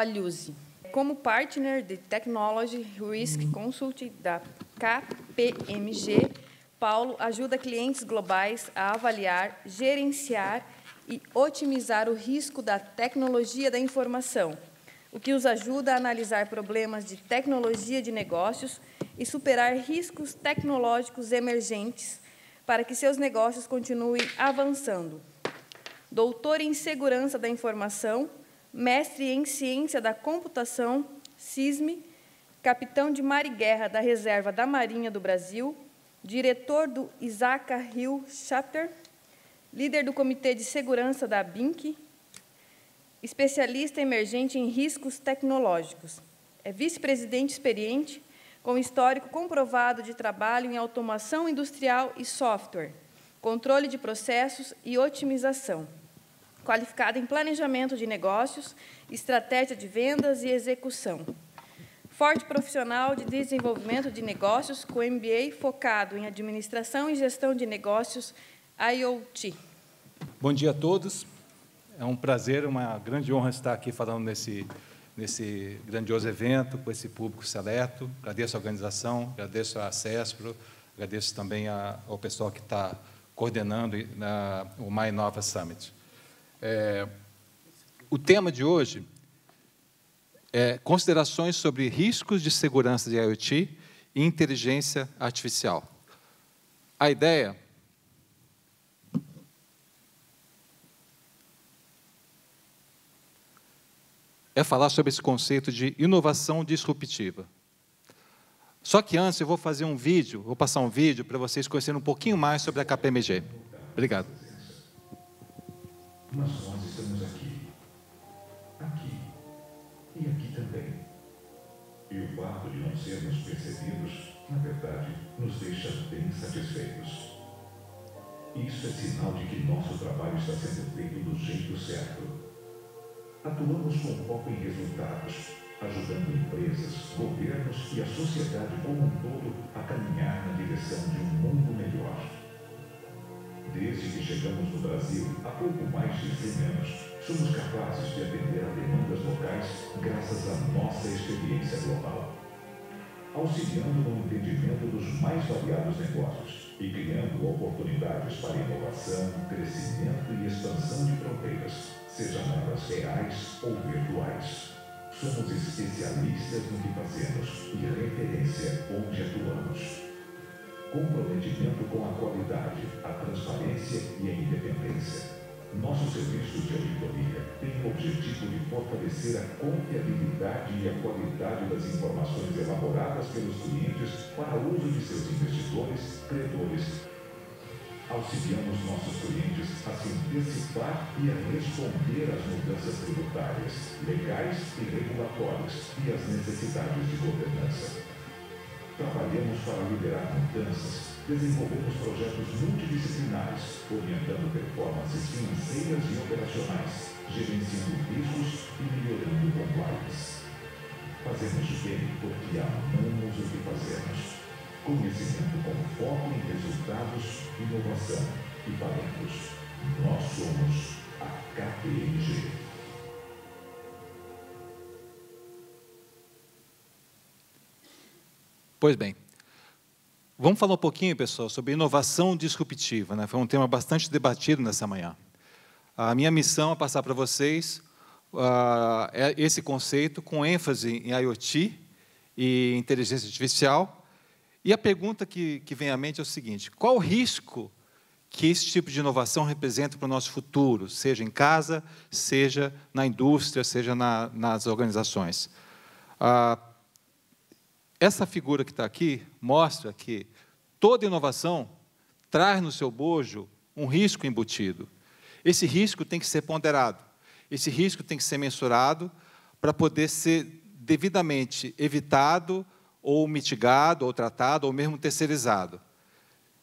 Faliuzzi, como partner de Technology Risk Consult da KPMG, Paulo ajuda clientes globais a avaliar, gerenciar e otimizar o risco da tecnologia da informação, o que os ajuda a analisar problemas de tecnologia de negócios e superar riscos tecnológicos emergentes para que seus negócios continuem avançando. Doutor em Segurança da Informação, mestre em ciência da computação, CISME, capitão de mar e guerra da Reserva da Marinha do Brasil, diretor do Isaac Hill Chapter, líder do Comitê de Segurança da BINC, especialista emergente em riscos tecnológicos. É vice-presidente experiente, com histórico comprovado de trabalho em automação industrial e software, controle de processos e otimização qualificada em planejamento de negócios, estratégia de vendas e execução. Forte profissional de desenvolvimento de negócios com MBA focado em administração e gestão de negócios IoT. Bom dia a todos. É um prazer, uma grande honra estar aqui falando nesse, nesse grandioso evento, com esse público seleto. Agradeço a organização, agradeço a CESPRO, agradeço também a, ao pessoal que está coordenando na, né, o My Nova Summit. É, o tema de hoje é considerações sobre riscos de segurança de IoT e inteligência artificial. A ideia é falar sobre esse conceito de inovação disruptiva. Só que antes eu vou fazer um vídeo, vou passar um vídeo para vocês conhecerem um pouquinho mais sobre a KPMG. Obrigado mas nós estamos aqui, aqui e aqui também. E o fato de não sermos percebidos, na verdade, nos deixa bem satisfeitos. Isso é sinal de que nosso trabalho está sendo feito do jeito certo. Atuamos com foco em resultados, ajudando empresas, governos e a sociedade como um todo a caminhar na direção de um mundo melhor. Desde que chegamos no Brasil, há pouco mais de 100 anos, somos capazes de atender a demandas locais graças à nossa experiência global. Auxiliando no entendimento dos mais variados negócios e criando oportunidades para inovação, crescimento e expansão de fronteiras, sejam elas reais ou virtuais. Somos especialistas no que fazemos e referência onde atuamos comprometimento com a qualidade, a transparência e a independência. Nosso serviço de auditoria tem o objetivo de fortalecer a confiabilidade e a qualidade das informações elaboradas pelos clientes para uso de seus investidores, credores. Auxiliamos nossos clientes a se antecipar e a responder às mudanças tributárias, legais e regulatórias e às necessidades de governança. Trabalhamos para liderar mudanças, desenvolvemos projetos multidisciplinares, orientando performances financeiras e operacionais, gerenciando riscos e melhorando o compliance. Fazemos bem porque amamos o que fazemos. Conhecimento com foco em resultados, inovação e talentos. Nós somos a KPMG. Pois bem, vamos falar um pouquinho, pessoal, sobre inovação disruptiva. Né? Foi um tema bastante debatido nessa manhã. A minha missão é passar para vocês uh, esse conceito com ênfase em IoT e inteligência artificial. E a pergunta que, que vem à mente é o seguinte: qual o risco que esse tipo de inovação representa para o nosso futuro, seja em casa, seja na indústria, seja na, nas organizações? Ah, essa figura que está aqui mostra que toda inovação traz no seu bojo um risco embutido. Esse risco tem que ser ponderado, esse risco tem que ser mensurado para poder ser devidamente evitado ou mitigado, ou tratado, ou mesmo terceirizado.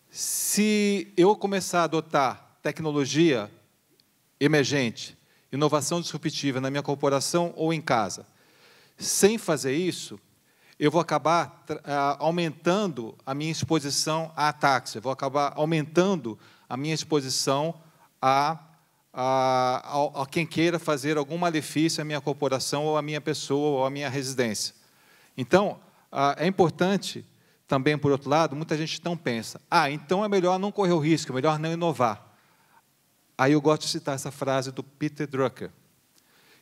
Se eu começar a adotar tecnologia emergente, inovação disruptiva na minha corporação ou em casa, sem fazer isso, eu vou acabar ah, aumentando a minha exposição a ataques, eu vou acabar aumentando a minha exposição a, a, a, a quem queira fazer algum malefício à minha corporação ou à minha pessoa ou à minha residência. Então, ah, é importante também, por outro lado, muita gente não pensa, ah, então é melhor não correr o risco, é melhor não inovar. Aí eu gosto de citar essa frase do Peter Drucker.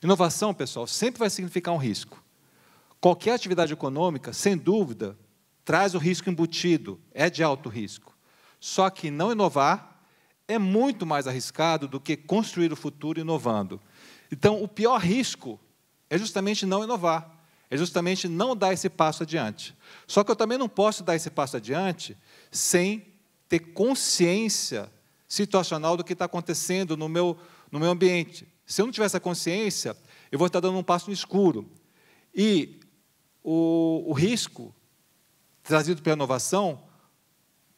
Inovação, pessoal, sempre vai significar um risco. Qualquer atividade econômica, sem dúvida, traz o risco embutido, é de alto risco. Só que não inovar é muito mais arriscado do que construir o futuro inovando. Então, o pior risco é justamente não inovar, é justamente não dar esse passo adiante. Só que eu também não posso dar esse passo adiante sem ter consciência situacional do que está acontecendo no meu, no meu ambiente. Se eu não tiver essa consciência, eu vou estar dando um passo no escuro. E o, o risco trazido pela inovação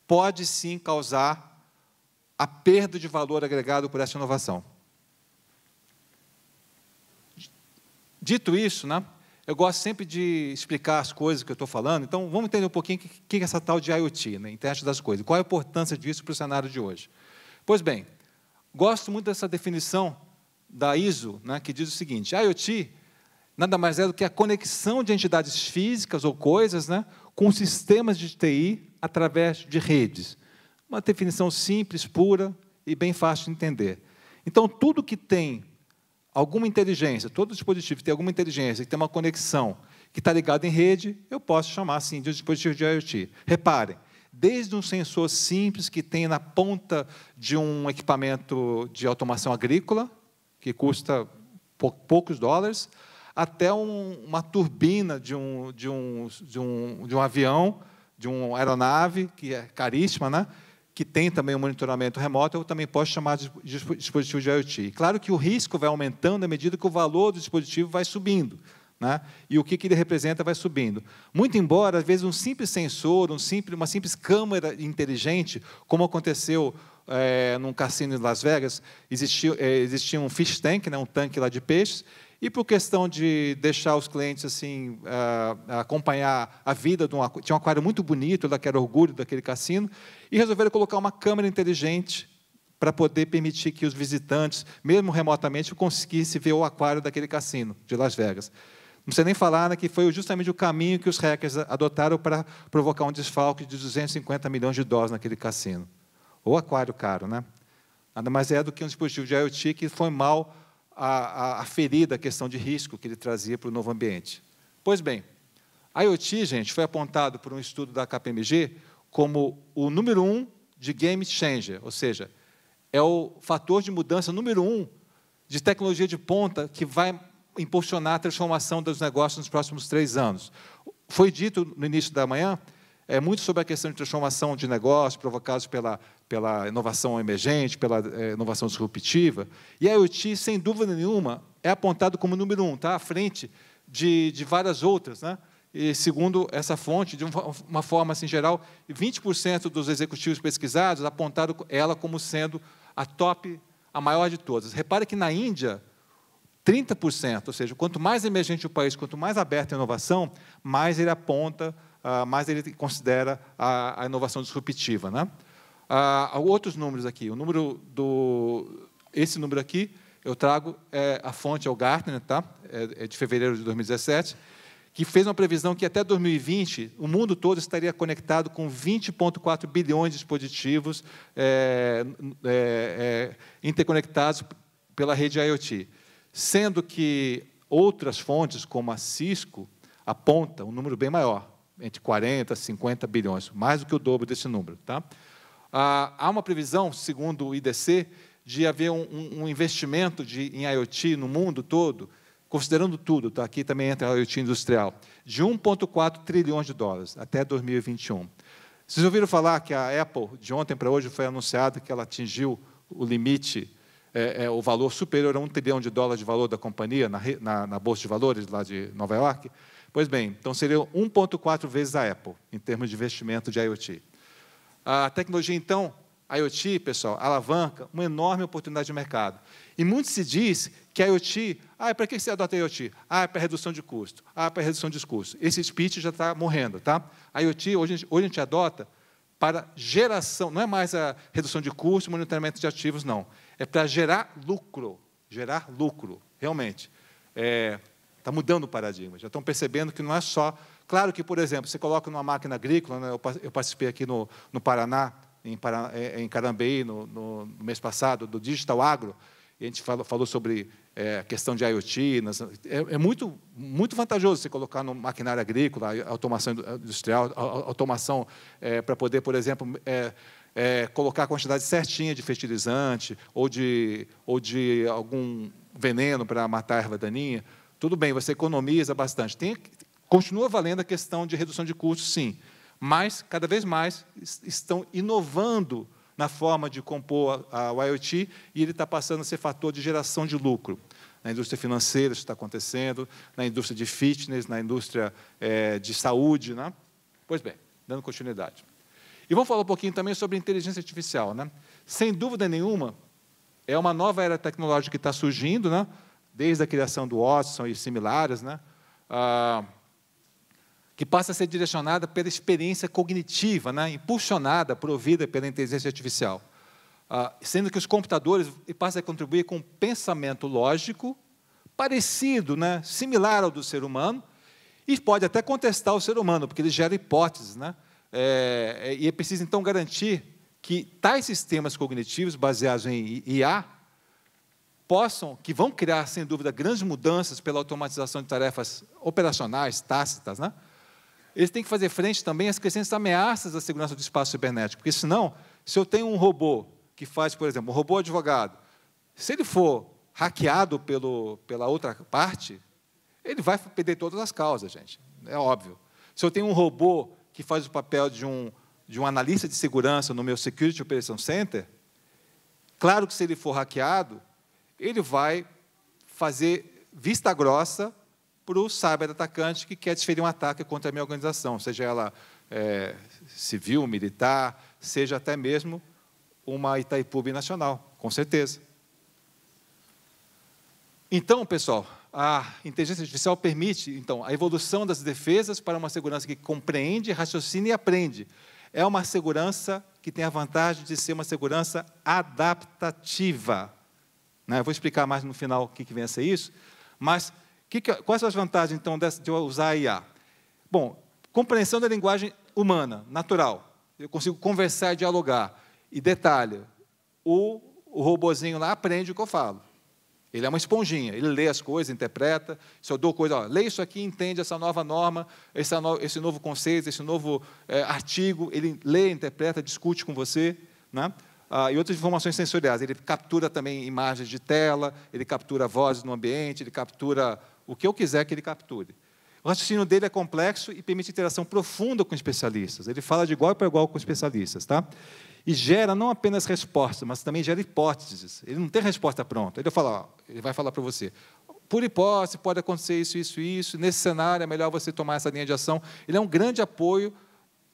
pode sim causar a perda de valor agregado por essa inovação. Dito isso, né, eu gosto sempre de explicar as coisas que eu estou falando, então vamos entender um pouquinho o que, que é essa tal de IoT, né, internet das coisas, qual é a importância disso para o cenário de hoje. Pois bem, gosto muito dessa definição da ISO, né, que diz o seguinte: IoT nada mais é do que a conexão de entidades físicas ou coisas né, com sistemas de TI através de redes. Uma definição simples, pura e bem fácil de entender. Então, tudo que tem alguma inteligência, todo dispositivo que tem alguma inteligência, que tem uma conexão, que está ligado em rede, eu posso chamar assim de um dispositivo de IoT. Reparem, desde um sensor simples que tem na ponta de um equipamento de automação agrícola, que custa poucos dólares, até um, uma turbina de um, de, um, de, um, de um avião, de uma aeronave, que é caríssima, né? que tem também um monitoramento remoto, eu também posso chamar de dispositivo de IoT. Claro que o risco vai aumentando à medida que o valor do dispositivo vai subindo. Né? E o que, que ele representa vai subindo. Muito embora, às vezes, um simples sensor, um simples, uma simples câmera inteligente, como aconteceu é, num cassino de Las Vegas, existia, é, eh, existia um fish tank, né, um tanque lá de peixes, e por questão de deixar os clientes assim uh, acompanhar a vida de um aquário, tinha um aquário muito bonito, ela que era orgulho daquele cassino, e resolveram colocar uma câmera inteligente para poder permitir que os visitantes, mesmo remotamente, conseguissem ver o aquário daquele cassino de Las Vegas. Não sei nem falar né, que foi justamente o caminho que os hackers adotaram para provocar um desfalque de 250 milhões de dólares naquele cassino. Ou aquário caro, né? Nada mais é do que um dispositivo de IoT que foi mal a, a, a ferida, a questão de risco que ele trazia para o novo ambiente. Pois bem, a IoT, gente, foi apontado por um estudo da KPMG como o número um de game changer, ou seja, é o fator de mudança número um de tecnologia de ponta que vai impulsionar a transformação dos negócios nos próximos três anos. Foi dito no início da manhã é muito sobre a questão de transformação de negócio provocados pela pela inovação emergente, pela eh, inovação disruptiva. E a IoT, sem dúvida nenhuma, é apontado como número um, está à frente de, de várias outras. Né? E, segundo essa fonte, de uma forma assim, geral, 20% dos executivos pesquisados apontaram ela como sendo a top, a maior de todas. Repare que na Índia, 30%, ou seja, quanto mais emergente o país, quanto mais aberta a inovação, mais ele aponta, ah, mais ele considera a, inovação disruptiva. Né? Ah, outros números aqui. O número do. Esse número aqui, eu trago é, a fonte, é o Gartner, tá? É, é de fevereiro de 2017 que fez uma previsão que até 2020 o mundo todo estaria conectado com 20,4 bilhões de dispositivos é, é, é, interconectados pela rede IoT. Sendo que outras fontes, como a Cisco, aponta um número bem maior, entre 40 e 50 bilhões, mais do que o dobro desse número. Tá? Ah, há uma previsão, segundo o IDC, de haver um, um investimento de, em IoT no mundo todo, considerando tudo, tá? aqui também entra a IoT industrial, de 1,4 trilhões de dólares até 2021. Vocês ouviram falar que a Apple, de ontem para hoje, foi anunciada que ela atingiu o limite, é, é, o valor superior a um trilhão de dólares de valor da companhia na, na, na Bolsa de Valores lá de Nova York? Pois bem, então seria 1,4 vezes a Apple, em termos de investimento de IoT. A tecnologia, então, a IoT, pessoal, alavanca uma enorme oportunidade de mercado. E muito se diz que a IoT, ah, para que você adota a IoT? Ah, é para redução de custo, ah, é para redução de custos. Esse speech já está morrendo, tá? A IoT, hoje, a gente, hoje a gente adota para geração, não é mais a redução de custo, monitoramento de ativos, não. É para gerar lucro, gerar lucro, realmente. Está é, tá mudando o paradigma, já estão percebendo que não é só Claro que, por exemplo, você coloca numa máquina agrícola, né, eu participei aqui no, no Paraná, em, Paraná, é, é, em Carambeí, no, no, no, mês passado, do Digital Agro, e a gente falou, falou sobre a é, questão de IoT. Nas, é, é, muito, muito vantajoso você colocar no maquinário agrícola, automação industrial, automação é, para poder, por exemplo, é, colocar a quantidade certinha de fertilizante ou de, ou de algum veneno para matar a erva daninha. Tudo bem, você economiza bastante. Tem, Continua valendo a questão de redução de custos, sim, mas cada vez mais estão inovando na forma de compor a, a IoT e ele está passando a ser fator de geração de lucro. Na indústria financeira isso está acontecendo, na indústria de fitness, na indústria é, de saúde. Né? Pois bem, dando continuidade. E vamos falar um pouquinho também sobre inteligência artificial. Né? Sem dúvida nenhuma, é uma nova era tecnológica que está surgindo, né? desde a criação do Watson e similares. Né? Ah, que passa a ser direcionada pela experiência cognitiva, né? impulsionada, provida pela inteligência artificial. Ah, sendo que os computadores passam a contribuir com um pensamento lógico parecido, né? similar ao do ser humano, e pode até contestar o ser humano, porque ele gera hipóteses. Né? É, é e é preciso, então, garantir que tais sistemas cognitivos baseados em IA possam, que vão criar, sem dúvida, grandes mudanças pela automatização de tarefas operacionais, tácitas, né? eles têm que fazer frente também às crescentes ameaças à segurança do espaço cibernético, porque senão, se eu tenho um robô que faz, por exemplo, um robô advogado, se ele for hackeado pelo, pela outra parte, ele vai perder todas as causas, gente. É óbvio. Se eu tenho um robô que faz o papel de um, de um analista de segurança no meu Security Operation Center, claro que se ele for hackeado, ele vai fazer vista grossa para o cyber atacante que quer desferir um ataque contra a minha organização, seja ela é, civil, militar, seja até mesmo uma Itaipu nacional, com certeza. Então, pessoal, a inteligência artificial permite então a evolução das defesas para uma segurança que compreende, raciocina e aprende. É uma segurança que tem a vantagem de ser uma segurança adaptativa. Né? Eu vou explicar mais no final o que, que vem a ser isso, mas que, que, quais são as vantagens, então, dessa, de usar a IA? Bom, compreensão da linguagem humana, natural. Eu consigo conversar e dialogar. E detalhe, o, o robozinho lá aprende o que eu falo. Ele é uma esponjinha, ele lê as coisas, interpreta. Se eu dou coisa, ó, lê isso aqui, entende essa nova norma, essa no, esse novo conceito, esse novo é, artigo, ele lê, interpreta, discute com você. Né? Ah, e outras informações sensoriais. Ele captura também imagens de tela, ele captura vozes no ambiente, ele captura o que eu quiser que ele capture. O raciocínio dele é complexo e permite interação profunda com especialistas. Ele fala de igual para igual com especialistas, tá? E gera não apenas respostas, mas também gera hipóteses. Ele não tem resposta pronta. Ele, fala, ó, ele vai falar para você, por hipótese, pode acontecer isso, isso, isso, nesse cenário é melhor você tomar essa linha de ação. Ele é um grande apoio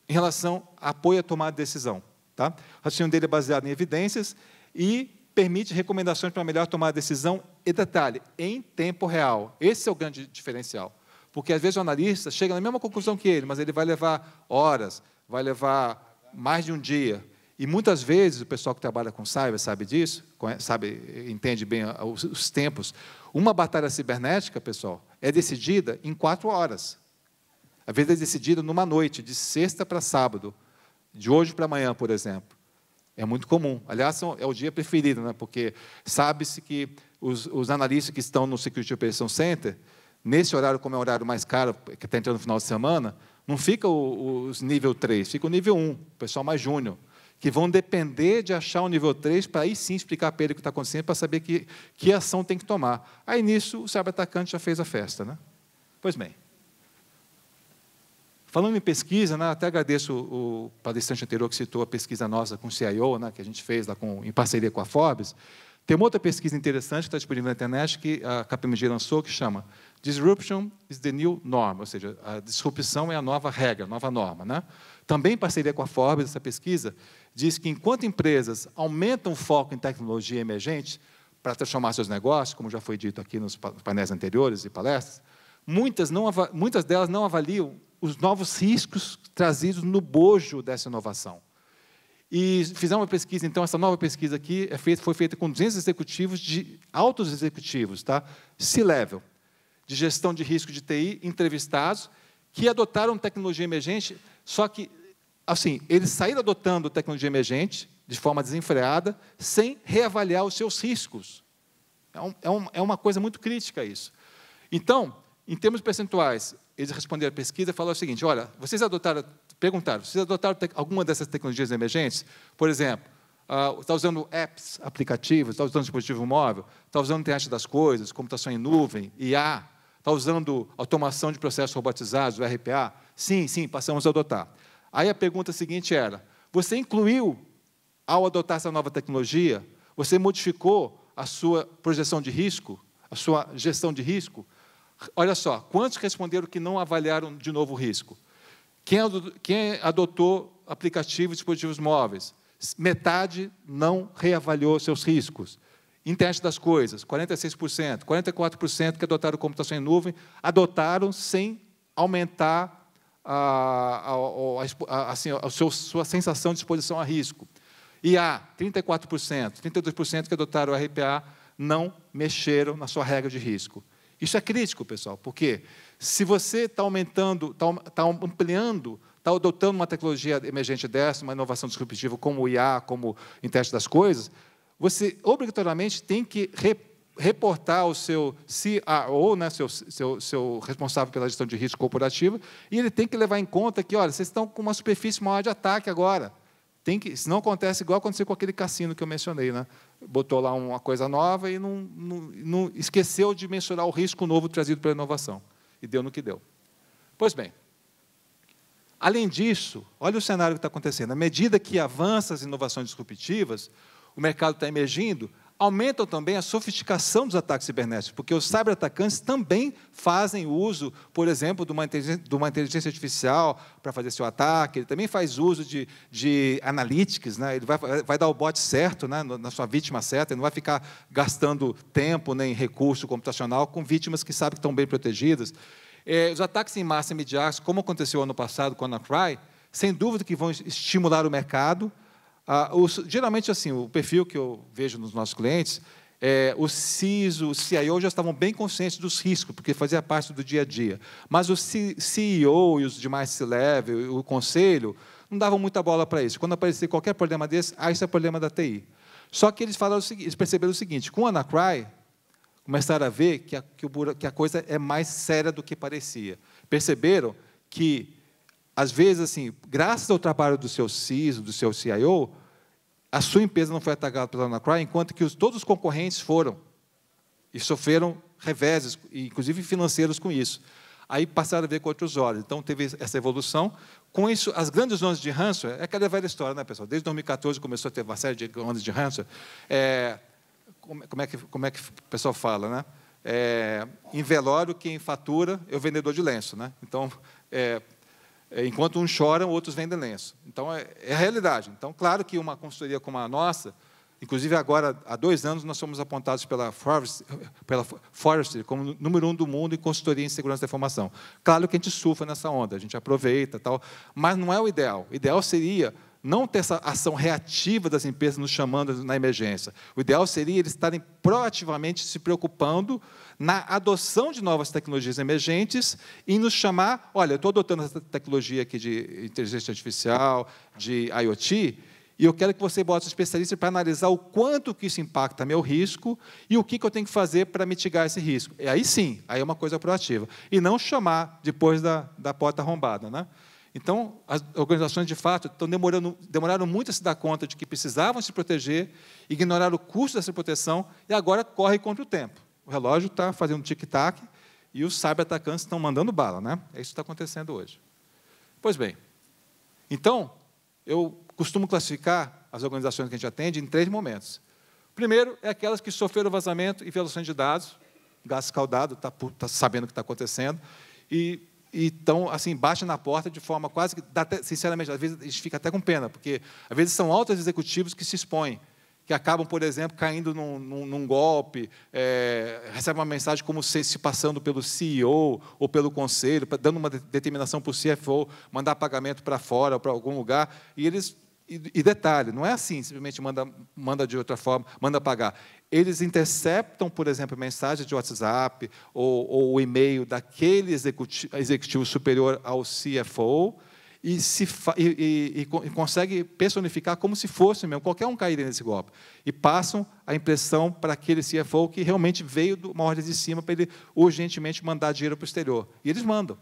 em relação a apoio decisão. Tá? O raciocínio dele é baseado em evidências e permite recomendações para melhor tomar a decisão e detalhe, em tempo real. Esse é o grande diferencial. Porque às vezes o analista chega na mesma conclusão que ele, mas ele vai levar horas, vai levar mais de um dia. E muitas vezes o pessoal que trabalha com cyber sabe disso, sabe, entende bem ah, os, os tempos. Uma batalha cibernética, pessoal, é decidida em quatro horas. Às vezes é decidida numa noite, de sexta para sábado, de hoje para amanhã, por exemplo. É muito comum. Aliás, é o dia preferido, né? porque sabe-se que os, os analistas que estão no Security Operation Center, nesse horário, como é o horário mais caro, que está entrando no final de semana, não fica o, os nível 3, fica o nível 1, o pessoal mais júnior, que vão depender de achar o nível 3 para aí sim explicar para ele o que está acontecendo, para saber que, que ação tem que tomar. Aí nisso, o cyber-atacante já fez a festa. Né? Pois bem. Falando em pesquisa, né, até agradeço o palestrante anterior que citou a pesquisa nossa com o CIO, né, que a gente fez lá com, em parceria com a Forbes. Tem uma outra pesquisa interessante que está disponível na internet que a KPMG lançou, que chama Disruption is the new norm, ou seja, a disrupção é a nova regra, a nova norma. Né? Também em parceria com a Forbes, essa pesquisa diz que enquanto empresas aumentam o foco em tecnologia emergente para transformar seus negócios, como já foi dito aqui nos painéis anteriores e palestras, muitas, não, muitas delas não avaliam os novos riscos trazidos no bojo dessa inovação. E fizeram uma pesquisa, então, essa nova pesquisa aqui é feita, foi feita com 200 executivos, de altos executivos, tá? C-level, de gestão de risco de TI, entrevistados, que adotaram tecnologia emergente, só que, assim, eles saíram adotando tecnologia emergente de forma desenfreada, sem reavaliar os seus riscos. É, um, é, um, é uma coisa muito crítica isso. Então, em termos percentuais, eles responderam à pesquisa e falaram o seguinte: olha, vocês adotaram perguntaram: vocês adotaram alguma dessas tecnologias emergentes? Por exemplo, uh, ah, está usando apps, aplicativos, está usando dispositivo móvel, está usando internet das coisas, computação em nuvem, IA, está usando automação de processos robotizados, o RPA? Sim, sim, passamos a adotar. Aí a pergunta seguinte era: você incluiu, ao adotar essa nova tecnologia, você modificou a sua projeção de risco, a sua gestão de risco? Olha só, quantos responderam que não avaliaram de novo o risco? Quem adotou, quem adotou aplicativos e dispositivos móveis? Metade não reavaliou seus riscos. Internet das coisas, 46%, 44% que adotaram computação em nuvem, adotaram sem aumentar a, a, a, assim, a sua sensação de exposição a risco. E há 34%, 32% que adotaram o RPA não mexeram na sua regra de risco. Isso é crítico, pessoal, porque se você está aumentando, está tá, tá ampliando, está adotando uma tecnologia emergente dessa, uma inovação disruptiva como o IA, como o teste das coisas, você obrigatoriamente tem que reportar ao seu CRO, né, seu, seu, seu responsável pela gestão de risco corporativo, e ele tem que levar em conta que, olha, vocês estão com uma superfície maior de ataque agora. Tem que, se não acontece igual aconteceu com aquele cassino que eu mencionei, né? Botou lá uma coisa nova e não, não, não esqueceu de mensurar o risco novo trazido pela inovação e deu no que deu. Pois bem, além disso, olha o cenário que está acontecendo. À medida que avançam as inovações disruptivas, o mercado está emergindo, aumentam também a sofisticação dos ataques cibernéticos, porque os cyberatacantes também fazem uso, por exemplo, de uma inteligência, de uma inteligência artificial para fazer seu ataque, ele também faz uso de, de analytics, né? ele vai, vai dar o bote certo né? na sua vítima certa, ele não vai ficar gastando tempo nem recurso computacional com vítimas que sabem que estão bem protegidas. É, os ataques em massa imediatos, como aconteceu ano passado com a Anacry, sem dúvida que vão estimular o mercado, ah, os, geralmente, assim, o perfil que eu vejo nos nossos clientes, é, o CISO, o CIO já estavam bem conscientes dos riscos, porque fazia parte do dia a dia. Mas o CEO e os demais C-Level, o conselho, não davam muita bola para isso. Quando aparecia qualquer problema desse, ah, isso é problema da TI. Só que eles, falaram seguinte, eles perceberam o seguinte, com o Anacry, começaram a ver que a, que, o, que a coisa é mais séria do que parecia. Perceberam que às vezes, assim, graças ao trabalho do seu CISO, do seu CIO, a sua empresa não foi atacada pela Anacry, enquanto que os, todos os concorrentes foram e sofreram reveses, inclusive financeiros, com isso. Aí passaram a ver com outros olhos. Então, teve essa evolução. Com isso, as grandes ondas de ransom é aquela velha história, né, pessoal? Desde 2014 começou a ter uma série de ondas de ransom. É, como, é que, como é que o pessoal fala, né? É, em velório, quem fatura é o vendedor de lenço, né? Então, é, é, enquanto uns choram, outros vendem lenço. Então, é, é a realidade. Então, claro que uma consultoria como a nossa, inclusive agora, há dois anos, nós somos apontados pela Forrester, pela Forrester como número um do mundo em consultoria em segurança da informação. Claro que a gente surfa nessa onda, a gente aproveita tal, mas não é o ideal. O ideal seria não ter essa ação reativa das empresas nos chamando na emergência. O ideal seria eles estarem proativamente se preocupando na adoção de novas tecnologias emergentes e nos chamar, olha, eu estou adotando essa tecnologia aqui de inteligência artificial, de IoT, e eu quero que você bote um especialista para analisar o quanto que isso impacta meu risco e o que, que eu tenho que fazer para mitigar esse risco. E aí sim, aí é uma coisa proativa. E não chamar depois da, da porta arrombada, né? Então, as organizações, de fato, estão demorando, demoraram muito a se dar conta de que precisavam se proteger, ignoraram o custo dessa proteção e agora correm contra o tempo. O relógio está fazendo tic-tac e os cyberatacantes estão mandando bala. Né? É isso que está acontecendo hoje. Pois bem, então, eu costumo classificar as organizações que a gente atende em três momentos. primeiro é aquelas que sofreram vazamento e violações de dados, gás escaldado, está tá sabendo o que está acontecendo, e e estão assim, baixa na porta de forma quase que, até, sinceramente, às vezes a gente fica até com pena, porque às vezes são altos executivos que se expõem, que acabam, por exemplo, caindo num, num, num golpe, é, recebem uma mensagem como se, se, passando pelo CEO ou pelo conselho, dando uma determinação para o CFO mandar pagamento para fora ou para algum lugar, e eles e, detalhe, não é assim, simplesmente manda, manda de outra forma, manda pagar. Eles interceptam, por exemplo, mensagem de WhatsApp ou, ou o e-mail daquele executivo, executivo, superior ao CFO e, se, e, e, consegue personificar como se fosse mesmo, qualquer um cair nesse golpe. E passam a impressão para aquele CFO que realmente veio de uma ordem de cima para ele urgentemente mandar dinheiro para o exterior. E eles mandam.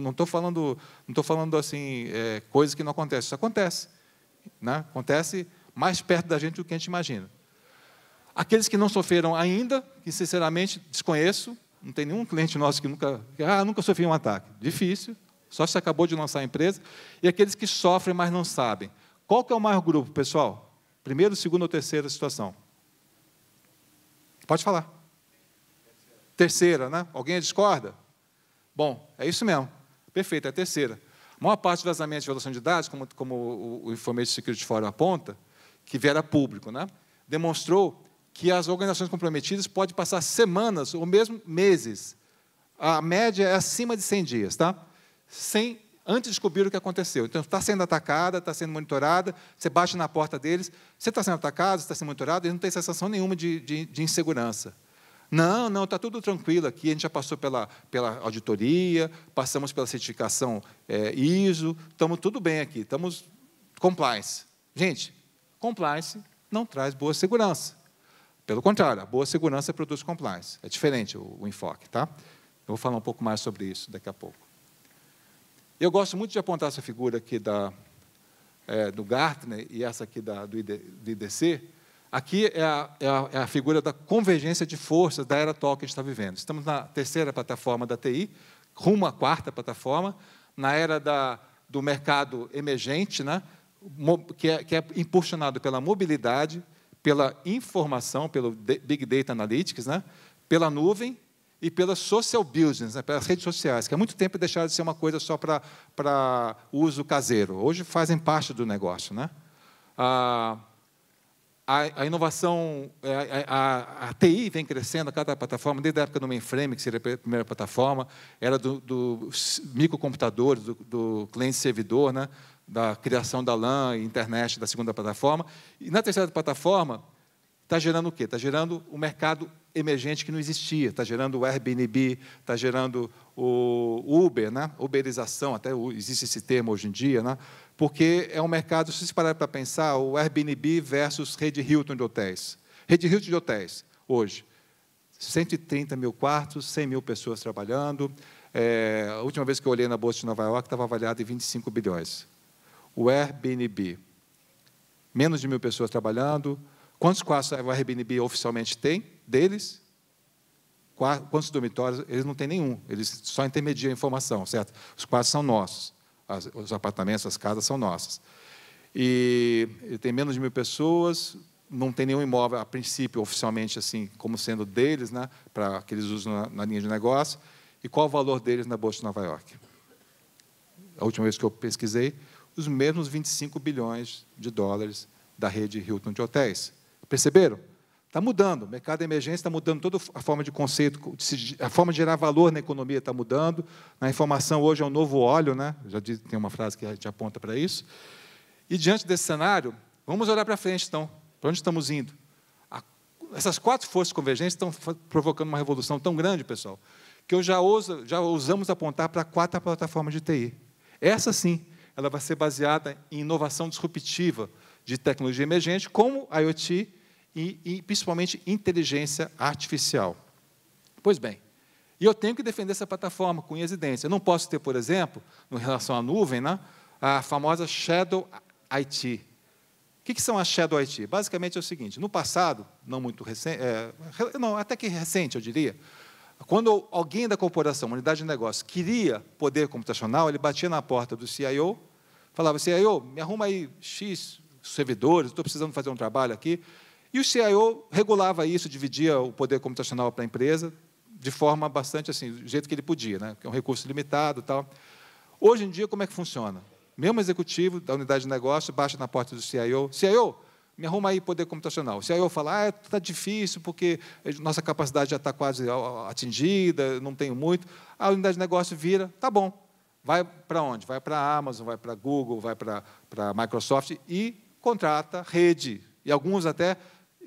Não estou falando, não falando assim, é, coisas que não acontecem, isso acontece. Né? Acontece mais perto da gente do que a gente imagina. Aqueles que não sofreram ainda, que sinceramente desconheço, não tem nenhum cliente nosso que nunca, ah, nunca sofreu um ataque. Difícil, só se acabou de lançar a empresa. E aqueles que sofrem, mas não sabem. Qual que é o maior grupo, pessoal? Primeiro, segundo ou terceira situação? Pode falar. Terceira, né? Alguém discorda? Bom, é isso mesmo. Perfeito, é a terceira. A maior parte dos vazamentos de violação de dados, como, como o, o Information Security Forum aponta, que viera público, né, demonstrou que as organizações comprometidas podem passar semanas ou mesmo meses. A média é acima de 100 dias, tá? Sem antes descobrir o que aconteceu. Então, está sendo atacada, está sendo monitorada, você bate na porta deles, você está sendo atacado, está sendo monitorado, eles não têm sensação nenhuma de, de, de insegurança. Não, não, está tudo tranquilo aqui. A gente já passou pela, pela auditoria, passamos pela certificação é, ISO, estamos tudo bem aqui, estamos compliance. Gente, compliance não traz boa segurança. Pelo contrário, a boa segurança produz compliance. É diferente o, o enfoque, tá? Eu vou falar um pouco mais sobre isso daqui a pouco. Eu gosto muito de apontar essa figura aqui da, é, do Gartner e essa aqui da, do, ID, do IDC, Aqui é a, é, a, é a, figura da convergência de forças da era atual que a gente está vivendo. Estamos na terceira plataforma da TI, rumo à quarta plataforma, na era da, do mercado emergente, né, que, é, que é impulsionado pela mobilidade, pela informação, pelo Big Data Analytics, né, pela nuvem e pelas social buildings, né, pelas redes sociais, que há muito tempo deixaram de ser uma coisa só para uso caseiro. Hoje fazem parte do negócio. Né? Ah, a, a inovação, é, é, a, a, a, TI vem crescendo a cada plataforma, desde a época do mainframe, que seria a primeira plataforma, era do, do microcomputador, do, do cliente-servidor, né? da criação da LAN e internet da segunda plataforma. E na terceira plataforma, Está gerando o quê? Está gerando o um mercado emergente que não existia. Está gerando o Airbnb, está gerando o Uber, né? uberização, até existe esse termo hoje em dia, né? porque é um mercado, se vocês pararem para pensar, o Airbnb versus Rede Hilton de hotéis. Rede Hilton de hotéis, hoje, 130 mil quartos, 100 mil pessoas trabalhando. É, a última vez que eu olhei na Bolsa de Nova York, estava avaliado em 25 bilhões. O Airbnb, menos de mil pessoas trabalhando, Quantos quartos o Airbnb oficialmente tem deles? Quantos dormitórios? Eles não têm nenhum, eles só intermediam a informação, certo? Os quartos são nossos, as, os apartamentos, as casas são nossas. E, e tem menos de mil pessoas, não tem nenhum imóvel, a princípio, oficialmente, assim, como sendo deles, né, para que eles usam na, na, linha de negócio. E qual o valor deles na Bolsa de Nova York? A última vez que eu pesquisei, os mesmos 25 bilhões de dólares da rede Hilton de hotéis. Perceberam? Está mudando. O mercado de emergência está mudando toda a forma de conceito, a forma de gerar valor na economia está mudando. Na informação hoje é um novo óleo, né? Já tem uma frase que a gente aponta para isso. E diante desse cenário, vamos olhar para frente, então. Para onde estamos indo? essas quatro forças convergentes estão provocando uma revolução tão grande, pessoal, que eu já, ouso, já ousamos apontar para a quarta plataforma de TI. Essa sim, ela vai ser baseada em inovação disruptiva de tecnologia emergente, como a IoT e, e principalmente inteligência artificial. Pois bem, e eu tenho que defender essa plataforma com exidência. Eu não posso ter, por exemplo, em relação à nuvem, né, a famosa Shadow IT. O que, que, são as Shadow IT? Basicamente é o seguinte: no passado, não muito recente, é, não, até que recente, eu diria, quando alguém da corporação, unidade de negócio, queria poder computacional, ele batia na porta do CIO, falava: CIO, me arruma aí X servidores, estou precisando fazer um trabalho aqui. E o CIO regulava isso, dividia o poder computacional para a empresa de forma bastante assim, do jeito que ele podia, né? Que é um recurso limitado, tal. Hoje em dia como é que funciona? Mesmo executivo da unidade de negócio baixa na porta do CIO, CIO, me arruma aí poder computacional. O CIO fala, ah, está difícil porque nossa capacidade já está quase atingida, não tenho muito. A unidade de negócio vira, tá bom. Vai para onde? Vai para a Amazon, vai para Google, vai para a Microsoft e contrata rede. E alguns até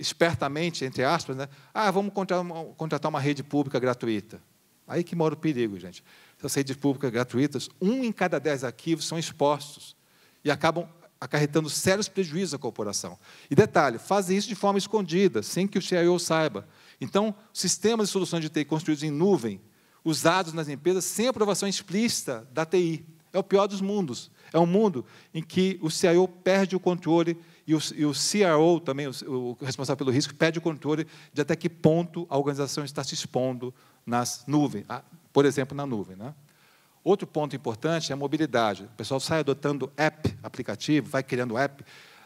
espertamente, entre aspas, né? ah, vamos contratar uma, contratar uma rede pública gratuita. Aí que mora o perigo, gente. Essas redes públicas gratuitas, um em cada dez arquivos são expostos e acabam acarretando sérios prejuízos à corporação. E detalhe, fazem isso de forma escondida, sem que o CIO saiba. Então, sistemas e soluções de TI construídos em nuvem, usados nas empresas sem aprovação explícita da TI. É o pior dos mundos. É um mundo em que o CIO perde o controle e o, e o CRO, também o, o responsável pelo risco, pede o controle de até que ponto a organização está se expondo nas nuvens, ah, por exemplo, na nuvem. Né? Outro ponto importante é a mobilidade. O pessoal sai adotando app, aplicativo, vai criando app.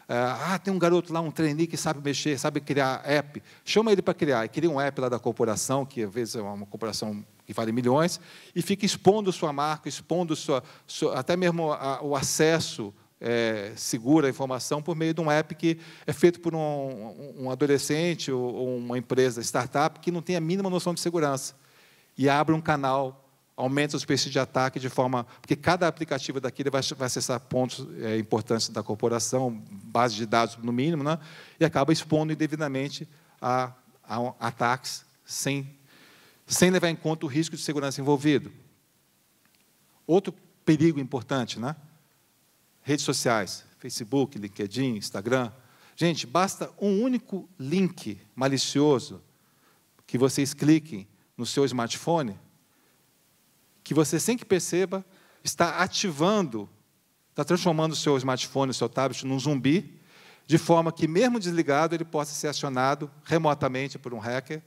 Ah, ah, tem um garoto lá, um trainee que sabe mexer, sabe criar app. Chama ele para criar. E cria um app lá da corporação, que às vezes é uma corporação que vale milhões, e fica expondo sua marca, expondo sua, sua até mesmo a, o acesso é, segura a informação por meio de um app que é feito por um, um adolescente ou, uma empresa, startup, que não tem a mínima noção de segurança. E abre um canal, aumenta os perfis de ataque de forma. Porque cada aplicativo daquele vai, vai acessar pontos é, importantes da corporação, base de dados no mínimo, né? e acaba expondo indevidamente a, a ataques sem, sem levar em conta o risco de segurança envolvido. Outro perigo importante, né? redes sociais, Facebook, LinkedIn, Instagram. Gente, basta um único link malicioso que vocês cliquem no seu smartphone, que você, sem que perceba, está ativando, está transformando o seu smartphone, o seu tablet, num zumbi, de forma que, mesmo desligado, ele possa ser acionado remotamente por um hacker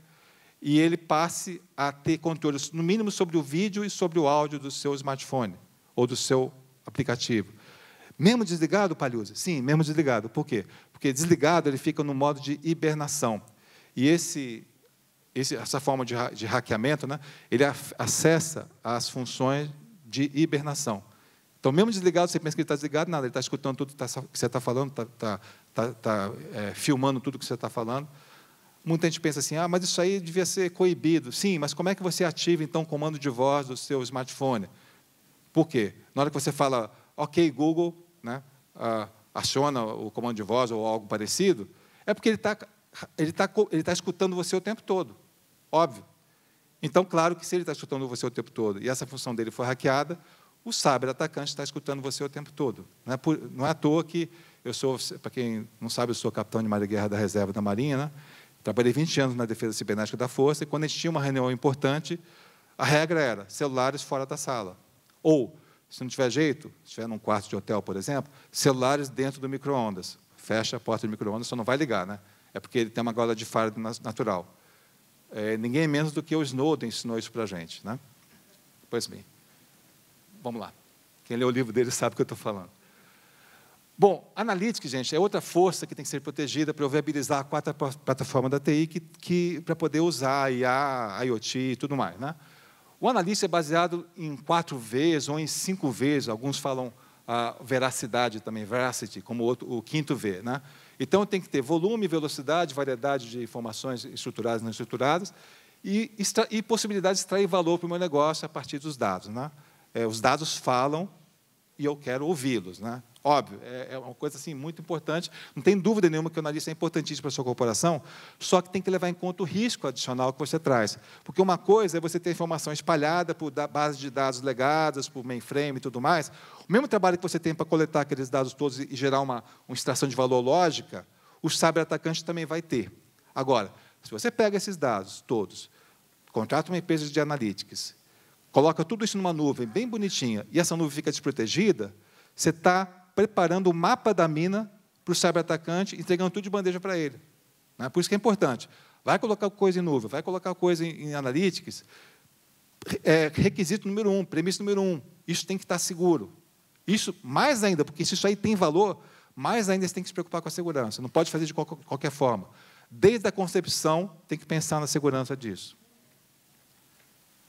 e ele passe a ter controle, no mínimo, sobre o vídeo e sobre o áudio do seu smartphone ou do seu aplicativo. Mesmo desligado, Palhuza? Sim, mesmo desligado. Por quê? Porque desligado ele fica no modo de hibernação. E esse, esse essa forma de, de hackeamento, né, ele acessa as funções de hibernação. Então, mesmo desligado, você pensa que ele está desligado, nada, ele está escutando tudo que tá você está falando, está tá, tá, tá, é, filmando tudo que você está falando. Muita gente pensa assim, ah, mas isso aí devia ser coibido. Sim, mas como é que você ativa, então, o comando de voz do seu smartphone? Por quê? Na hora que você fala, ok, Google, né, aciona o comando de voz ou algo parecido, é porque ele está ele tá, ele tá escutando você o tempo todo. Óbvio. Então, claro que se ele está escutando você o tempo todo e essa função dele foi hackeada, o cyber atacante está escutando você o tempo todo. Não é, por, não é à toa que eu sou, para quem não sabe, eu sou capitão de mar de guerra da reserva da Marinha, né? trabalhei 20 anos na defesa cibernética da Força e quando a gente tinha uma reunião importante, a regra era celulares fora da sala. Ou se não tiver jeito, se tiver num quarto de hotel, por exemplo, celulares dentro do micro-ondas. Fecha a porta do micro-ondas, só não vai ligar, né? É porque ele tem uma gola de falha natural. É, ninguém menos do que o Snowden ensinou isso para a gente, né? Pois bem, vamos lá. Quem lê o livro dele sabe o que eu estou falando. Bom, Analytics, gente, é outra força que tem que ser protegida para eu viabilizar a quarta plataforma da TI que, que para poder usar IA, a IoT e tudo mais, né? O analista é baseado em quatro vezes ou em cinco vezes, alguns falam a ah, veracidade também, veracity, como outro, o quinto V. Né? Então, tem que ter volume, velocidade, variedade de informações estruturadas e não estruturadas e, e possibilidade de extrair valor para o meu negócio a partir dos dados. Né? É, os dados falam e eu quero ouvi-los. Né? Óbvio, é, é, uma coisa assim muito importante. Não tem dúvida nenhuma que o analista é importantíssimo para a sua corporação, só que tem que levar em conta o risco adicional que você traz. Porque uma coisa é você ter informação espalhada por base de dados legadas, por mainframe e tudo mais. O mesmo trabalho que você tem para coletar aqueles dados todos e gerar uma, uma extração de valor lógica, o cyber-atacante também vai ter. Agora, se você pega esses dados todos, contrata uma empresa de analytics, coloca tudo isso numa nuvem bem bonitinha e essa nuvem fica desprotegida, você está preparando o mapa da mina para o cyber-atacante, entregando tudo de bandeja para ele. Né? Por isso que é importante. Vai colocar coisa em nuvem, vai colocar coisa em, em analytics. É, requisito número um, premissa número um, isso tem que estar tá seguro. Isso, mais ainda, porque se isso aí tem valor, mais ainda você tem que se preocupar com a segurança. Não pode fazer de qualquer, qualquer forma. Desde a concepção, tem que pensar na segurança disso.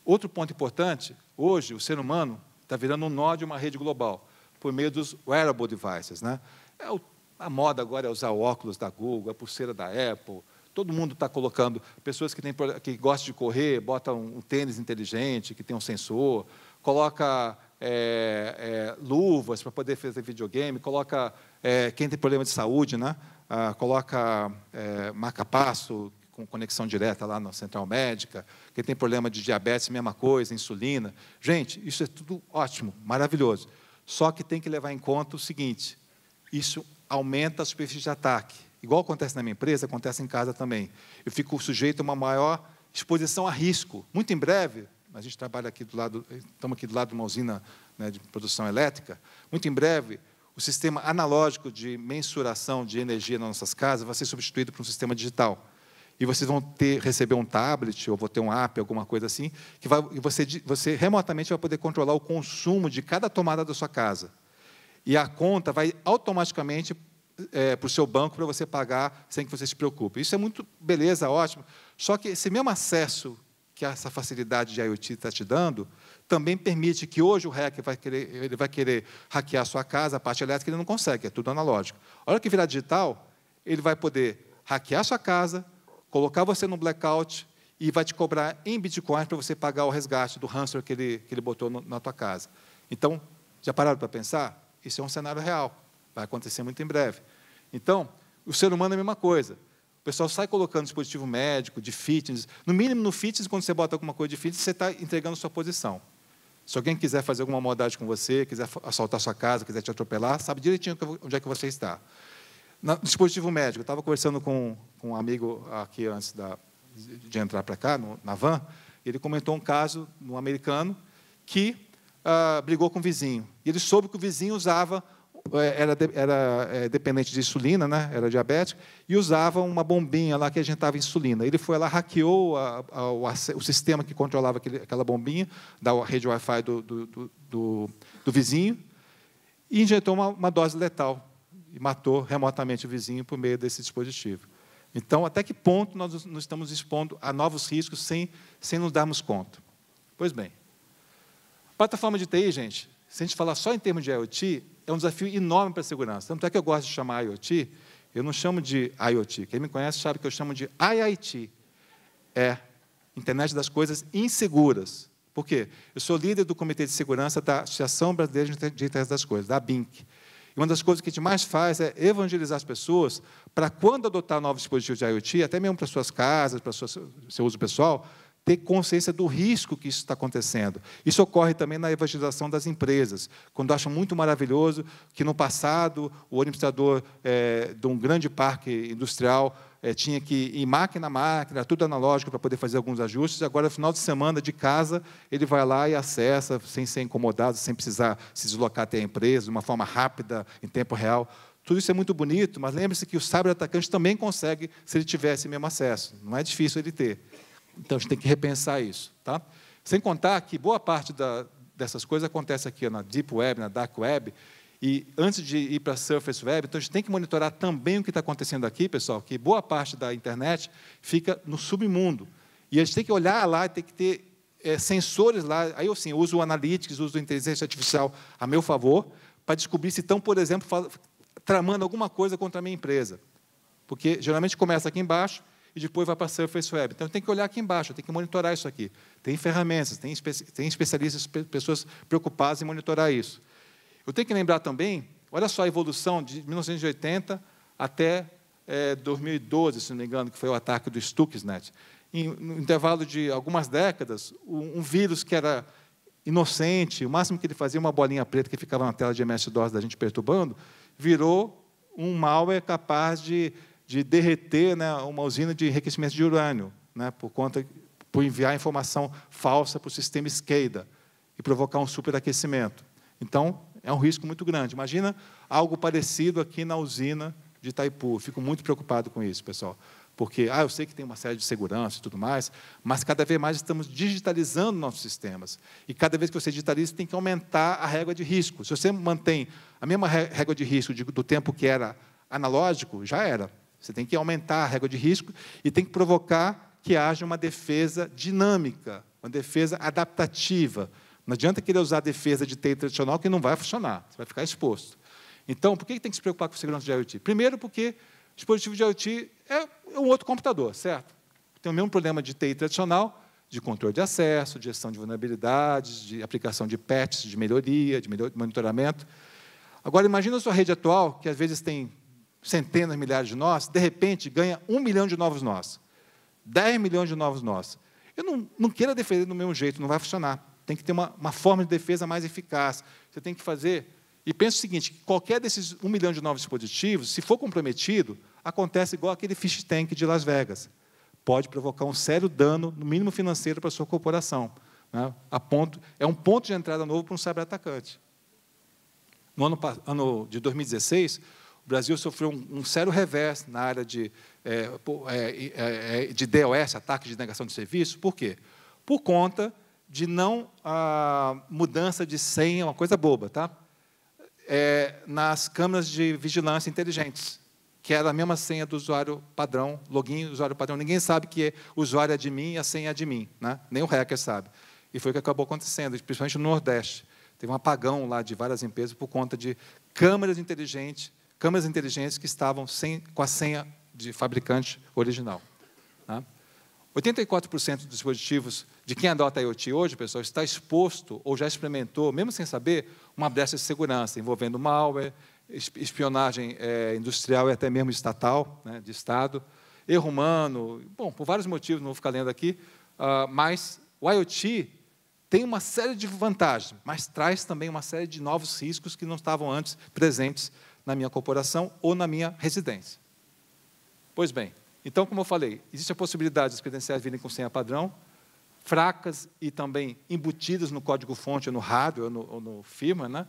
Outro ponto importante, hoje o ser humano está virando um nó de uma rede global por meio dos wearable devices. Né? É o, a moda agora é usar óculos da Google, a pulseira da Apple, todo mundo está colocando, pessoas que, que gostam de correr, botam um, um tênis inteligente, que tem um sensor, coloca é, é, luvas para poder fazer videogame, coloca é, quem tem problema de saúde, né? Ah, coloca é, marca-passo com conexão direta lá na central médica, quem tem problema de diabetes, mesma coisa, insulina. Gente, isso é tudo ótimo, maravilhoso. Só que tem que levar em conta o seguinte: isso aumenta a superfície de ataque. Igual acontece na minha empresa, acontece em casa também. Eu fico sujeito a uma maior exposição a risco. Muito em breve, a gente trabalha aqui do lado, estamos aqui do lado de uma usina né, de produção elétrica. Muito em breve, o sistema analógico de mensuração de energia nas nossas casas vai ser substituído por um sistema digital e vocês vão ter, receber um tablet, ou vou ter um app, alguma coisa assim, que vai, você, você remotamente vai poder controlar o consumo de cada tomada da sua casa. E a conta vai automaticamente é, para o seu banco para você pagar sem que você se preocupe. Isso é muito beleza, ótimo. Só que esse mesmo acesso que essa facilidade de IoT está te dando, também permite que hoje o hacker vai querer, ele vai querer hackear a sua casa, a parte elétrica, ele não consegue, é tudo analógico. A hora que virar digital, ele vai poder hackear a sua casa, colocar você no blackout e vai te cobrar em Bitcoin para você pagar o resgate do ransomware que ele, que ele botou no, na tua casa. Então, já pararam para pensar? Isso é um cenário real, vai acontecer muito em breve. Então, o ser humano é a mesma coisa. O pessoal sai colocando dispositivo médico, de fitness. No mínimo, no fitness, quando você bota alguma coisa de fitness, você está entregando sua posição. Se alguém quiser fazer alguma maldade com você, quiser assaltar sua casa, quiser te atropelar, sabe direitinho onde é que você está no dispositivo médico, estava conversando com, com, um amigo aqui antes da, de entrar para cá, no, na van, ele comentou um caso no um americano que ah, brigou com o vizinho. E ele soube que o vizinho usava, é, era, era é, dependente de insulina, né? era diabético, e usava uma bombinha lá que injetava insulina. Ele foi lá, hackeou a, a, o, o, sistema que controlava aquele, aquela bombinha, da rede Wi-Fi do do, do, do, do, vizinho, e injetou uma, uma dose letal e matou remotamente o vizinho por meio desse dispositivo. Então, até que ponto nós nos estamos expondo a novos riscos sem, sem nos darmos conta? Pois bem, plataforma de TI, gente, se a gente falar só em termos de IoT, é um desafio enorme para a segurança. Tanto é que eu gosto de chamar IoT, eu não chamo de IoT. Quem me conhece sabe que eu chamo de IIT. É Internet das Coisas Inseguras. Por quê? Eu sou líder do Comitê de Segurança da Associação Brasileira de Internet das Coisas, da BINC uma das coisas que a gente mais faz é evangelizar as pessoas para, quando adotar novos dispositivos de IoT, até mesmo para suas casas, para o seu uso pessoal, ter consciência do risco que isso está acontecendo. Isso ocorre também na evangelização das empresas, quando acham muito maravilhoso que, no passado, o administrador é, de um grande parque industrial é, tinha que ir máquina a máquina, tudo analógico para poder fazer alguns ajustes. Agora, no final de semana de casa, ele vai lá e acessa, sem ser incomodado, sem precisar se deslocar até a empresa, de uma forma rápida, em tempo real. Tudo isso é muito bonito, mas lembre-se que o sábio atacante também consegue se ele tivesse mesmo acesso. Não é difícil ele ter. Então, a gente tem que repensar isso. Tá? Sem contar que boa parte da, dessas coisas acontece aqui na Deep Web, na Dark Web, e antes de ir para a Surface Web, então a gente tem que monitorar também o que está acontecendo aqui, pessoal, que boa parte da internet fica no submundo. E a gente tem que olhar lá, tem que ter é, sensores lá. Aí eu sim, uso o Analytics, uso a inteligência artificial a meu favor, para descobrir se estão, por exemplo, tramando alguma coisa contra a minha empresa. Porque geralmente começa aqui embaixo e depois vai para a Surface Web. Então tem que olhar aqui embaixo, tem que monitorar isso aqui. Tem ferramentas, tem, espe tem especialistas, pessoas preocupadas em monitorar isso. Eu tenho que lembrar também, olha só a evolução de 1980 até é, 2012, se não me engano, que foi o ataque do Stuxnet. Né? Em, no intervalo de algumas décadas, um, um, vírus que era inocente, o máximo que ele fazia uma bolinha preta que ficava na tela de MS-DOS da gente perturbando, virou um malware capaz de, de derreter né, uma usina de enriquecimento de urânio, né, por conta por enviar informação falsa para o sistema SCADA e provocar um superaquecimento. Então, é um risco muito grande. Imagina algo parecido aqui na usina de Itaipu. Fico muito preocupado com isso, pessoal. Porque, ah, eu sei que tem uma série de segurança e tudo mais, mas cada vez mais estamos digitalizando nossos sistemas. E cada vez que você digitaliza, tem que aumentar a régua de risco. Se você mantém a mesma régua de risco do tempo que era analógico, já era. Você tem que aumentar a régua de risco e tem que provocar que haja uma defesa dinâmica, uma defesa adaptativa, não adianta querer usar a defesa de TI tradicional que não vai funcionar, você vai ficar exposto. Então, por que tem que se preocupar com segurança de IoT? Primeiro, porque o dispositivo de IoT é um outro computador, certo? Tem o mesmo problema de TI tradicional, de controle de acesso, de gestão de vulnerabilidades, de aplicação de patches, de melhoria, de monitoramento. Agora, imagina a sua rede atual, que às vezes tem centenas, milhares de nós, de repente ganha um milhão de novos nós, 10 milhões de novos nós. Eu não, não queira defender do mesmo jeito, não vai funcionar tem que ter uma, uma forma de defesa mais eficaz. Você tem que fazer. E pensa o seguinte: qualquer desses um milhão de novos dispositivos, se for comprometido, acontece igual aquele fish tank de Las Vegas. Pode provocar um sério dano, no mínimo financeiro, para a sua corporação. Né? Ponto, é um ponto de entrada novo para um cyber-atacante. No ano, ano, de 2016, o Brasil sofreu um, um sério revés na área de, é, de DOS, ataque de negação de serviço. Por quê? Por conta de não a ah, mudança de senha, uma coisa boba, tá? É, nas câmeras de vigilância inteligentes, que era é a mesma senha do usuário padrão, login, usuário padrão. Ninguém sabe que o usuário é de mim e a senha é de mim, né? nem o hacker sabe. E foi o que acabou acontecendo, principalmente no Nordeste. Teve um apagão lá de várias empresas por conta de câmeras inteligentes, câmeras inteligentes que estavam sem, com a senha de fabricante original. 84% dos dispositivos de quem adota IoT hoje, pessoal, está exposto ou já experimentou, mesmo sem saber, uma brecha de segurança envolvendo malware, espionagem é, industrial e até mesmo estatal, né, de Estado, erro humano, bom, por vários motivos, não vou ficar lendo aqui, uh, mas o IoT tem uma série de vantagens, mas traz também uma série de novos riscos que não estavam antes presentes na minha corporação ou na minha residência. Pois bem, então, como eu falei, existe a possibilidade das credenciais virem com senha padrão, fracas e também embutidas no código-fonte, no hardware, ou no, ou no firma, né?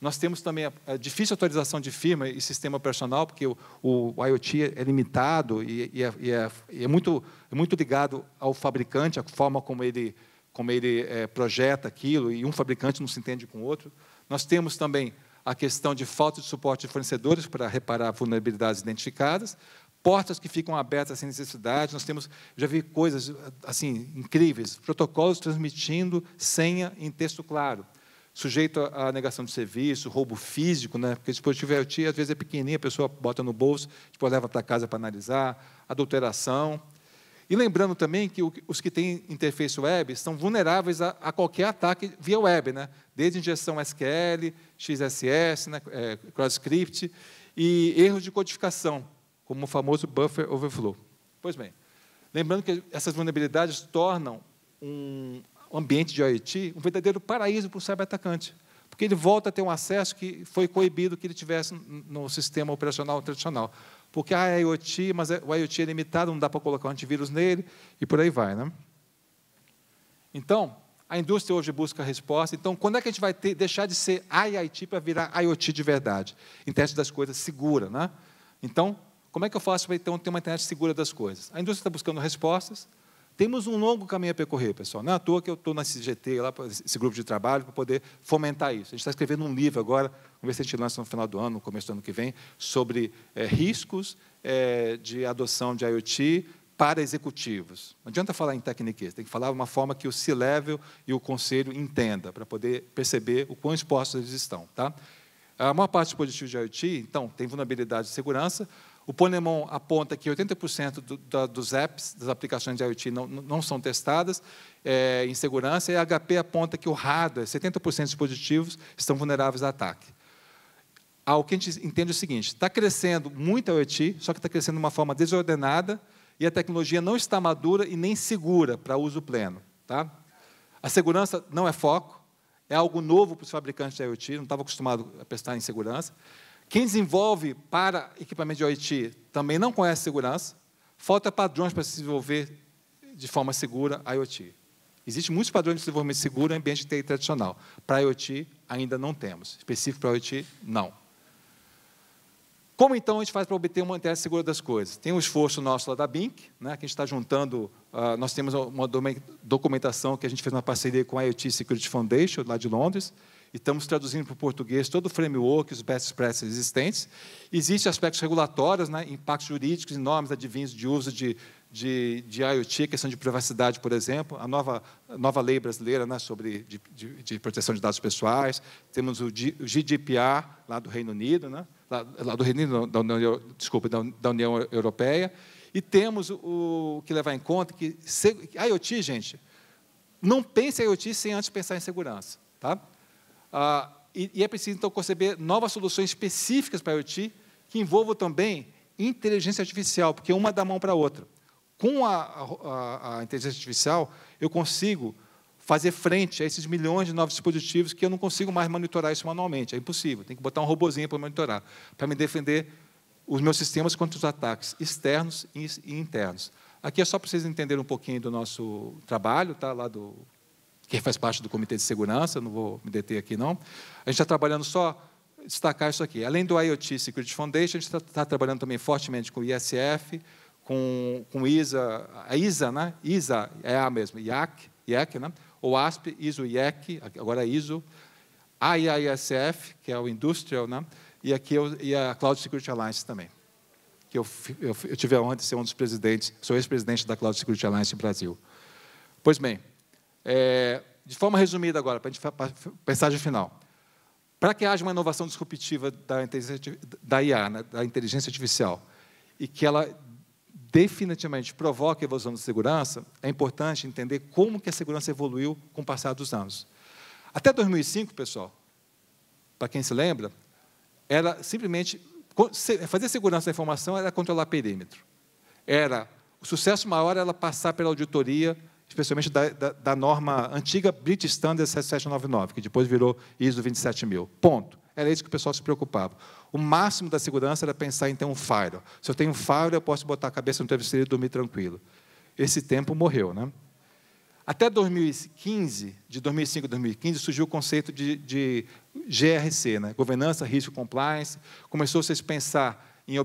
Nós temos também a, a, difícil atualização de firma e sistema operacional, porque o, o IoT é, é limitado e, e, é, e, é, e é, muito, é, muito, ligado ao fabricante, a forma como ele, como ele é, projeta aquilo, e um fabricante não se entende com o outro. Nós temos também a questão de falta de suporte de fornecedores para reparar vulnerabilidades identificadas portas que ficam abertas sem necessidade. Nós temos, já vi coisas assim incríveis, protocolos transmitindo senha em texto claro, sujeito à negação de serviço, roubo físico, né? Porque o dispositivo IoT às vezes é pequenininho, a pessoa bota no bolso, depois tipo, leva para casa para analisar, adulteração. E lembrando também que os que têm interface web são vulneráveis a, a qualquer ataque via web, né? desde injeção SQL, XSS, né? é, cross-script e erros de codificação como o famoso buffer overflow. Pois bem, lembrando que essas vulnerabilidades tornam um ambiente de IoT um verdadeiro paraíso para o cyber-atacante, porque ele volta a ter um acesso que foi coibido que ele tivesse no sistema operacional tradicional. Porque ah, é IoT, mas é, o IoT é limitado, não dá para colocar um antivírus nele, e por aí vai. Né? Então, a indústria hoje busca a resposta. Então, quando é que a gente vai ter, deixar de ser IoT para virar IoT de verdade? em teste das coisas segura, né? Então, como é que eu faço para então ter uma internet segura das coisas? A indústria está buscando respostas. Temos um longo caminho a percorrer, pessoal. Não é à toa que eu estou na CGT, lá, esse grupo de trabalho, para poder fomentar isso. A gente está escrevendo um livro agora, vamos ver se a gente lança no final do ano, no começo do ano que vem, sobre é, riscos é, de adoção de IoT para executivos. Não adianta falar em tecniquez, tem que falar de uma forma que o C-Level e o conselho entenda, para poder perceber o quão expostos eles estão. Tá? A maior parte dos dispositivos de IoT, então, tem vulnerabilidade de segurança, o Ponemon aponta que 80% do, da, dos apps, das aplicações de IoT, não, não são testadas é, em segurança, e a HP aponta que o hardware, 70% dos dispositivos estão vulneráveis a ataque. Ah, o que a gente entende é o seguinte: está crescendo muito a IoT, só que está crescendo de uma forma desordenada e a tecnologia não está madura e nem segura para uso pleno. Tá? A segurança não é foco, é algo novo para os fabricantes de IoT, não estava acostumado a prestar em segurança. Quem desenvolve para equipamento de IoT também não conhece segurança, falta padrões para se desenvolver de forma segura a IoT. Existem muitos padrões de desenvolvimento seguro em ambiente TI tradicional. Para IoT, ainda não temos. Específico para IoT, não. Como, então, a gente faz para obter uma internet segura das coisas? Tem um esforço nosso lá da BINC, né, que a gente está juntando, uh, nós temos uma documentação que a gente fez uma parceria com a IoT Security Foundation, lá de Londres, e estamos traduzindo para o português todo o framework, os best practices existentes. Existem aspectos regulatórios, né, impactos jurídicos, normas adivinhos de uso de, de, de IoT, questão de privacidade, por exemplo, a nova, a nova lei brasileira né, sobre de, de, de, proteção de dados pessoais, temos o, G, o GDPR lá do Reino Unido, né, lá, lá, do Reino Unido, da União, desculpa, da, da União Europeia, e temos o, o que levar em conta que se, IoT, gente, não pense em IoT sem antes pensar em segurança. Tá? Ah, e, e é preciso, então, conceber novas soluções específicas para IoT, que envolvam também inteligência artificial, porque uma dá mão para a outra. Com a, a, a, inteligência artificial, eu consigo fazer frente a esses milhões de novos dispositivos que eu não consigo mais monitorar isso manualmente. É impossível. Tem que botar um robozinho para monitorar, para me defender os meus sistemas contra os ataques externos e internos. Aqui é só para vocês entenderem um pouquinho do nosso trabalho, tá? lá do que faz parte do Comitê de Segurança, não vou me deter aqui não. A gente está trabalhando só destacar isso aqui. Além do IoT Security Foundation, a gente está tá trabalhando também fortemente com o ISF, com, com ISA, a ISA, né? ISA é a mesma, IAC, IAC, né? O ASP, ISO, IEC, agora é ISO, a IASF, que é o Industrial, né? E aqui eu, e a Cloud Security Alliance também. Que eu, eu, eu tive a honra de ser um dos presidentes, sou ex-presidente da Cloud Security Alliance no Brasil. Pois bem, é, de forma resumida agora, para a gente mensagem final. Para que haja uma inovação disruptiva da, da IA, né, da inteligência artificial, e que ela definitivamente provoque a evolução da segurança, é importante entender como que a segurança evoluiu com o passar dos anos. Até 2005, pessoal, para quem se lembra, era simplesmente fazer segurança da informação era controlar perímetro. Era o sucesso maior era passar pela auditoria especialmente da, da, da norma antiga British Standard 7799, que depois virou ISO 27000. Ponto. Era isso que o pessoal se preocupava. O máximo da segurança era pensar em ter um firewall. Se eu tenho um firewall, eu posso botar a cabeça no travesseiro e dormir tranquilo. Esse tempo morreu, né? Até 2015, de 2005 a 2015, surgiu o conceito de, de GRC, né? Governança, Risco Compliance. Começou-se a pensar em,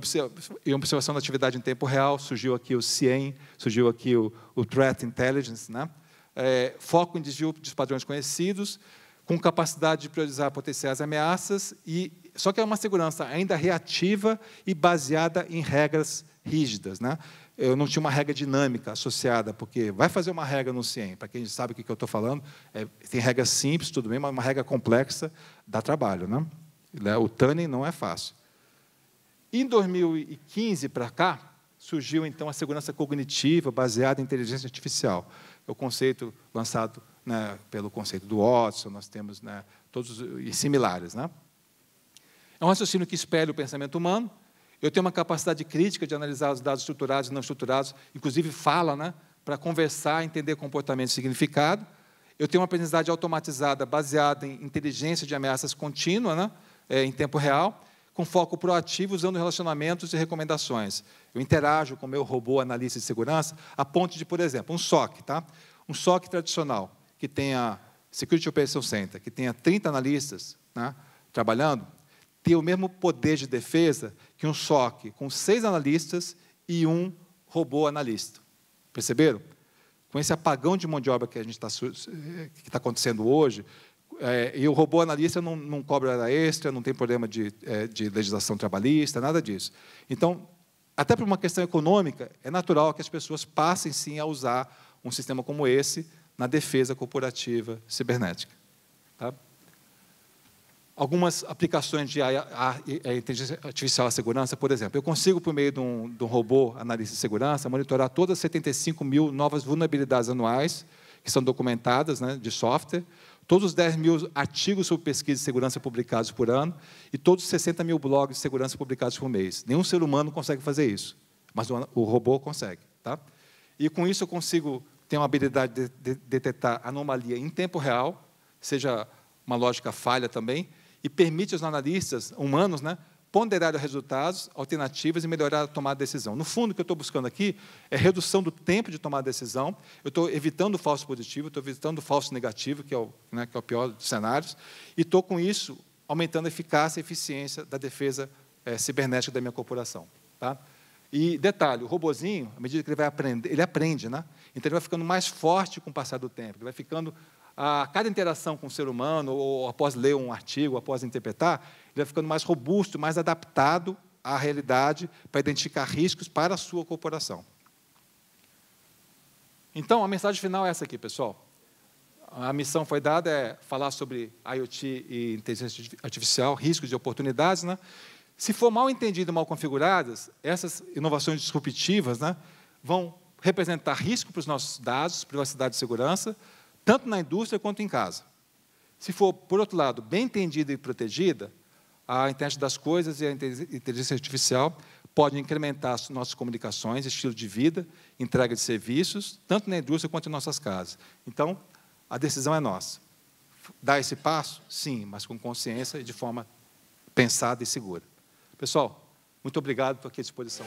observação da atividade em tempo real, surgiu aqui o CIEM, surgiu aqui o, o Threat Intelligence, né? É, foco em desvio dos padrões conhecidos, com capacidade de priorizar potenciais ameaças, e só que é uma segurança ainda reativa e baseada em regras rígidas. Né? Eu não tinha uma regra dinâmica associada, porque vai fazer uma regra no CIEM, para quem sabe o que eu estou falando, é, tem regra simples, tudo bem, mas uma regra complexa dá trabalho. Né? né o tuning não é fácil. Em 2015 para cá, surgiu então a segurança cognitiva baseada em inteligência artificial. É o conceito lançado né, pelo conceito do Watson, nós temos né, todos e similares. Né? É um raciocínio que espelha o pensamento humano. Eu tenho uma capacidade crítica de analisar os dados estruturados e não estruturados, inclusive fala, né, para conversar, entender comportamento e significado. Eu tenho uma aprendizagem automatizada baseada em inteligência de ameaças contínua, né, é, em tempo real com foco proativo, usando relacionamentos e recomendações. Eu interajo com o meu robô analista de segurança a ponto de, por exemplo, um SOC, tá? um SOC tradicional, que tenha Security Operations Center, que tenha 30 analistas né, trabalhando, ter o mesmo poder de defesa que um SOC com seis analistas e um robô analista. Perceberam? Com esse apagão de mão de obra que a gente está eh, que está acontecendo hoje, é, e o robô analista não, não cobra hora extra, não tem problema de, é, de legislação trabalhista, nada disso. Então, até por uma questão econômica, é natural que as pessoas passem sim a usar um sistema como esse na defesa corporativa cibernética. Tá? Algumas aplicações de é, inteligência artificial à segurança, por exemplo, eu consigo, por meio de um, de um robô analista de segurança, monitorar todas as 75 mil novas vulnerabilidades anuais que são documentadas né, de software todos os 10 mil artigos sobre pesquisa de segurança publicados por ano e todos os 60 mil blogs de segurança publicados por mês. Nenhum ser humano consegue fazer isso, mas o robô consegue. Tá? E com isso eu consigo ter uma habilidade de, de detectar anomalia em tempo real, seja uma lógica falha também, e permite aos analistas humanos né, ponderar os resultados, alternativas e melhorar a tomada de decisão. No fundo, o que eu estou buscando aqui é redução do tempo de tomar decisão, eu estou evitando o falso positivo, estou evitando o falso negativo, que é o, né, que é o pior dos cenários, e estou, com isso, aumentando a eficácia e eficiência da defesa é, cibernética da minha corporação. Tá? E detalhe, o robozinho, à medida que ele vai aprender, ele aprende, né? Então ele vai ficando mais forte com o passar do tempo, ele vai ficando a cada interação com o ser humano, ou após ler um artigo, após interpretar, ele vai ficando mais robusto, mais adaptado à realidade para identificar riscos para a sua corporação. Então, a mensagem final é essa aqui, pessoal. A missão foi dada é falar sobre IoT e inteligência artificial, riscos e oportunidades, né? Se for mal entendido, mal configuradas, essas inovações disruptivas, né, vão representar risco para os nossos dados, privacidade e segurança, tanto na indústria quanto em casa. Se for, por outro lado, bem entendida e protegida, a internet das coisas e a inteligência artificial podem incrementar as nossas comunicações, estilo de vida, entrega de serviços, tanto na indústria quanto em nossas casas. Então, a decisão é nossa. Dar esse passo? Sim, mas com consciência e de forma pensada e segura. Pessoal, muito obrigado por aqui à disposição.